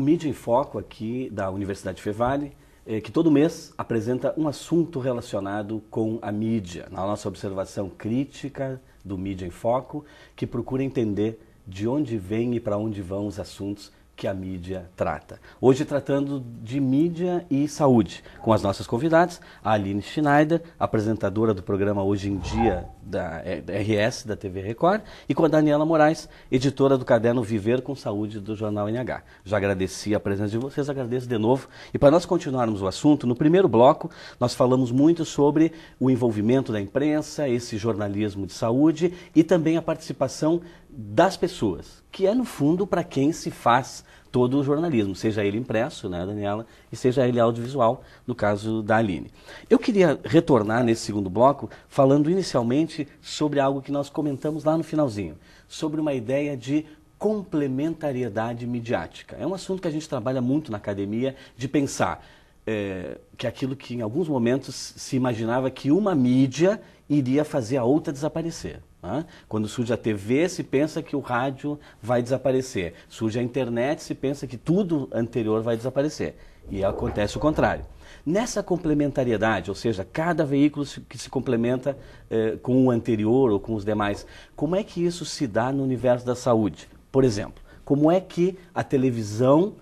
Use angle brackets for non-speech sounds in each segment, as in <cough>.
O Mídia em Foco aqui da Universidade Fevale, eh, que todo mês apresenta um assunto relacionado com a mídia, na nossa observação crítica do Mídia em Foco, que procura entender de onde vem e para onde vão os assuntos que a mídia trata. Hoje tratando de mídia e saúde, com as nossas convidadas, a Aline Schneider, apresentadora do programa Hoje em Dia da RS, é, da TV Record, e com a Daniela Moraes, editora do caderno Viver com Saúde do Jornal NH. Já agradeci a presença de vocês, agradeço de novo. E para nós continuarmos o assunto, no primeiro bloco nós falamos muito sobre o envolvimento da imprensa, esse jornalismo de saúde e também a participação das pessoas, que é no fundo para quem se faz todo o jornalismo, seja ele impresso, né, Daniela, e seja ele audiovisual, no caso da Aline. Eu queria retornar nesse segundo bloco falando inicialmente sobre algo que nós comentamos lá no finalzinho, sobre uma ideia de complementariedade midiática. É um assunto que a gente trabalha muito na academia de pensar é, que aquilo que em alguns momentos se imaginava que uma mídia iria fazer a outra desaparecer. Né? Quando surge a TV, se pensa que o rádio vai desaparecer. Surge a internet, se pensa que tudo anterior vai desaparecer. E acontece o contrário. Nessa complementariedade, ou seja, cada veículo que se complementa eh, com o anterior ou com os demais, como é que isso se dá no universo da saúde? Por exemplo, como é que a televisão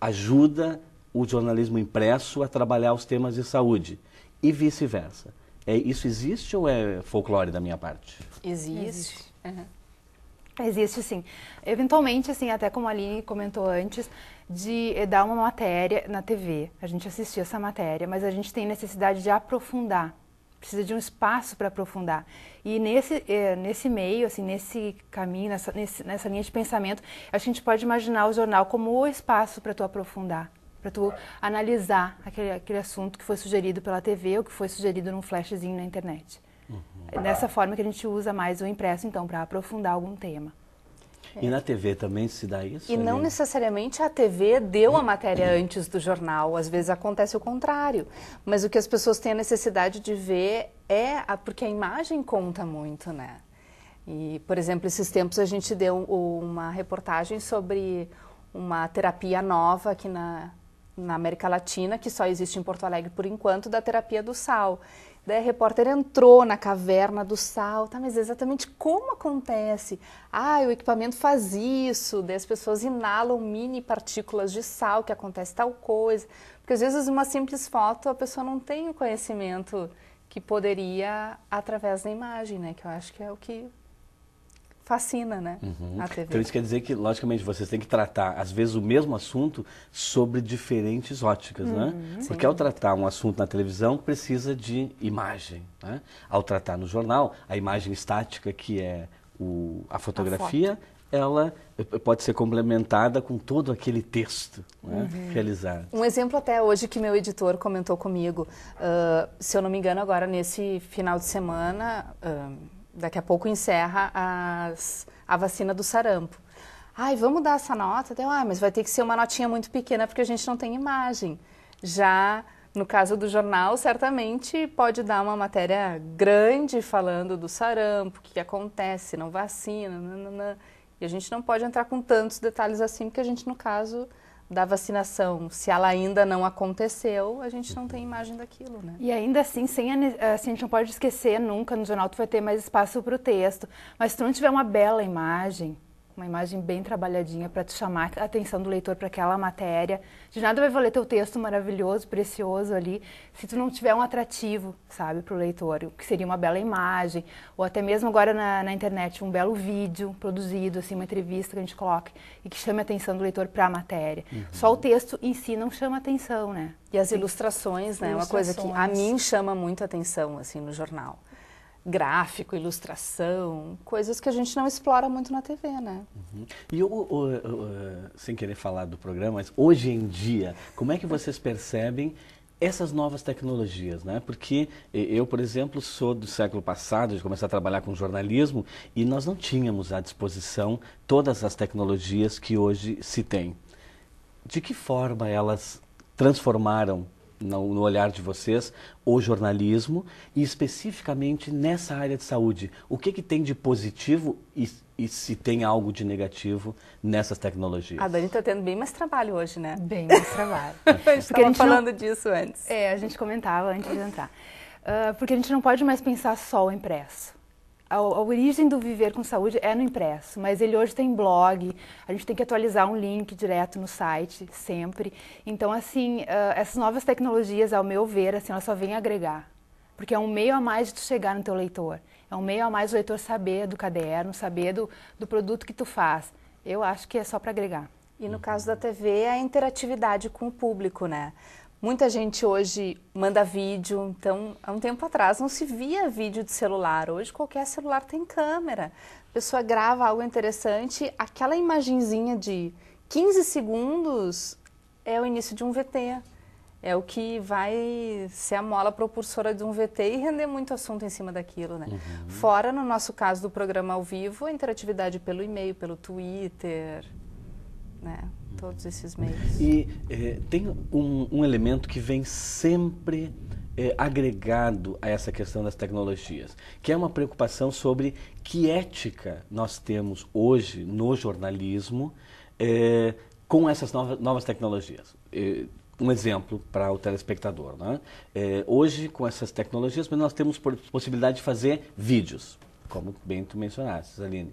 ajuda o jornalismo impresso a trabalhar os temas de saúde e vice-versa. É, isso existe ou é folclore da minha parte? Existe. Existe, uhum. existe sim. Eventualmente, assim, até como a Aline comentou antes, de eh, dar uma matéria na TV. A gente assistiu essa matéria, mas a gente tem necessidade de aprofundar. Precisa de um espaço para aprofundar. E nesse, eh, nesse meio, assim, nesse caminho, nessa, nessa linha de pensamento, a gente pode imaginar o jornal como o espaço para tu aprofundar para tu analisar aquele, aquele assunto que foi sugerido pela TV ou que foi sugerido num flashzinho na internet. Uhum. Dessa forma que a gente usa mais o impresso, então, para aprofundar algum tema. E na TV também se dá isso? E ali? não necessariamente a TV deu a matéria antes do jornal, às vezes acontece o contrário. Mas o que as pessoas têm a necessidade de ver é a, porque a imagem conta muito, né? E, por exemplo, esses tempos a gente deu uma reportagem sobre uma terapia nova aqui na, na América Latina, que só existe em Porto Alegre por enquanto, da terapia do sal. Daí a repórter entrou na caverna do sal, tá, mas exatamente como acontece? Ah, o equipamento faz isso, daí as pessoas inalam mini partículas de sal, que acontece tal coisa. Porque às vezes uma simples foto a pessoa não tem o conhecimento que poderia através da imagem, né? Que eu acho que é o que fascina, né? Uhum. A TV. Então isso quer dizer que, logicamente, vocês têm que tratar, às vezes, o mesmo assunto sobre diferentes óticas, né? uhum, né? Sim. Porque ao tratar um assunto na televisão, precisa de imagem. Né? Ao tratar no jornal, a imagem estática, que é o, a fotografia, a ela eh, pode ser complementada com todo aquele texto né, uhum. realizado. Um exemplo até hoje que meu editor comentou comigo, uh, se eu não me engano agora nesse final de semana, uh, daqui a pouco encerra as, a vacina do sarampo. Ai, vamos dar essa nota? Então, ah, mas vai ter que ser uma notinha muito pequena porque a gente não tem imagem. Já no caso do jornal, certamente pode dar uma matéria grande falando do sarampo, o que, que acontece, não vacina, nanana. e a gente não pode entrar com tantos detalhes assim, porque a gente, no caso, da vacinação, se ela ainda não aconteceu, a gente não tem imagem daquilo, né? E ainda assim, sem a, assim, a gente não pode esquecer nunca, no jornal tu vai ter mais espaço para o texto, mas se tu não tiver uma bela imagem, uma imagem bem trabalhadinha para te chamar a atenção do leitor para aquela matéria. De nada vai valer teu texto maravilhoso, precioso ali, se tu não tiver um atrativo, sabe, para o leitor, o que seria uma bela imagem, ou até mesmo agora na, na, internet, um belo vídeo produzido, assim, uma entrevista que a gente coloque e que chame a atenção do leitor para a matéria. Uhum. Só o texto em si não chama atenção, né? E as ilustrações, né? Ilustrações. Uma coisa que a mim chama muito atenção, assim, no jornal gráfico, ilustração, coisas que a gente não explora muito na TV, né? Uhum. E eu, sem querer falar do programa, mas hoje em dia, como é que vocês percebem essas novas tecnologias, né? Porque eu, por exemplo, sou do século passado, de começar a trabalhar com jornalismo e nós não tínhamos à disposição todas as tecnologias que hoje se tem. De que forma elas transformaram no, olhar de vocês, o jornalismo e especificamente nessa área de saúde. O que, que tem de positivo e, e se tem algo de negativo nessas tecnologias? A Dani está tendo bem mais trabalho hoje, né? Bem mais trabalho. <laughs> porque a gente falando não... disso antes. É, a gente comentava antes de entrar. Uh, porque a gente não pode mais pensar só o impresso a, a, origem do Viver com Saúde é no impresso, mas ele hoje tem blog, a gente tem que atualizar um link direto no site, sempre. Então, assim, uh, essas novas tecnologias, ao meu ver, assim, elas só vêm agregar. Porque é um meio a mais de tu chegar no teu leitor. É um meio a mais do leitor saber do caderno, saber do, do produto que tu faz. Eu acho que é só para agregar. E no caso da TV, é a interatividade com o público, né? Muita gente hoje manda vídeo, então há um tempo atrás não se via vídeo de celular. Hoje qualquer celular tem câmera. A pessoa grava algo interessante, aquela imagenzinha de 15 segundos é o início de um VT. É o que vai ser a mola propulsora de um VT e render muito assunto em cima daquilo, né? Uhum. Fora, no nosso caso do programa ao vivo, a interatividade pelo e-mail, pelo Twitter, né? Hum. Todos esses meios. E eh, tem um, um, elemento que vem sempre eh, agregado a essa questão das tecnologias, que é uma preocupação sobre que ética nós temos hoje no jornalismo eh, com essas novas, novas tecnologias um exemplo para o telespectador. Né? É, hoje, com essas tecnologias, nós temos possibilidade de fazer vídeos, como bem tu mencionaste, Aline.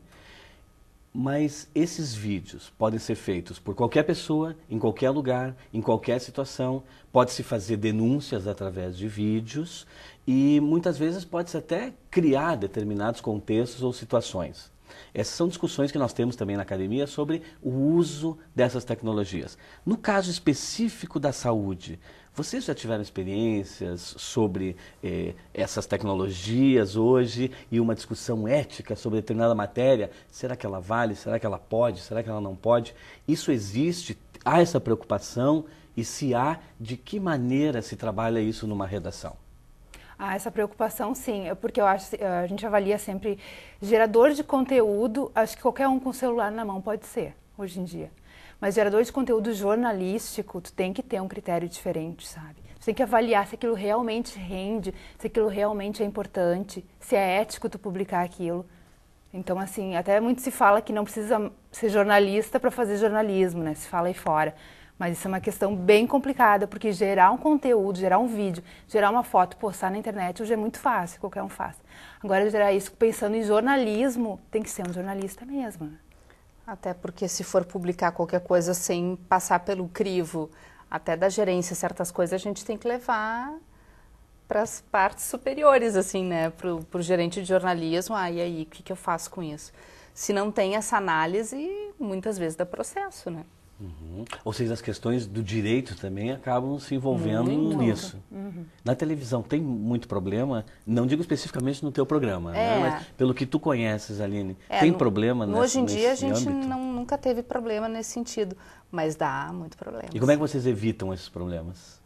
Mas esses vídeos podem ser feitos por qualquer pessoa, em qualquer lugar, em qualquer situação. Pode-se fazer denúncias através de vídeos e muitas vezes pode-se até criar determinados contextos ou situações. Essas são discussões que nós temos também na academia sobre o uso dessas tecnologias. No caso específico da saúde, vocês já tiveram experiências sobre eh, essas tecnologias hoje e uma discussão ética sobre determinada matéria? Será que ela vale? Será que ela pode? Será que ela não pode? Isso existe? Há essa preocupação? E se há, de que maneira se trabalha isso numa redação? essa preocupação, sim, é porque eu acho eh, a gente avalia sempre gerador de conteúdo. Acho que qualquer um com celular na mão pode ser hoje em dia. Mas gerador de conteúdo jornalístico, tu tem que ter um critério diferente, sabe? Tu tem que avaliar se aquilo realmente rende, se aquilo realmente é importante, se é ético tu publicar aquilo. Então, assim, até muito se fala que não precisa ser jornalista para fazer jornalismo, né? Se fala aí fora. Mas isso é uma questão bem complicada, porque gerar um conteúdo, gerar um vídeo, gerar uma foto, postar na internet, hoje é muito fácil, qualquer um faz. Agora, gerar isso pensando em jornalismo, tem que ser um jornalista mesmo. Né? Até porque se for publicar qualquer coisa sem passar pelo crivo, até da gerência, certas coisas a gente tem que levar para as partes superiores, assim, né? Para o gerente de jornalismo, ah, e aí, o que, que eu faço com isso? Se não tem essa análise, muitas vezes dá processo, né? Uhum. Ou seja, as questões do direito também acabam se envolvendo uhum. nisso. Uhum. Na televisão tem muito problema, não digo especificamente no teu programa, né? é. né? mas pelo que tu conheces, Aline, é, tem no, problema nesse Hoje em dia a gente não, nunca teve problema nesse sentido, mas dá muito problema. E como é que vocês evitam esses problemas?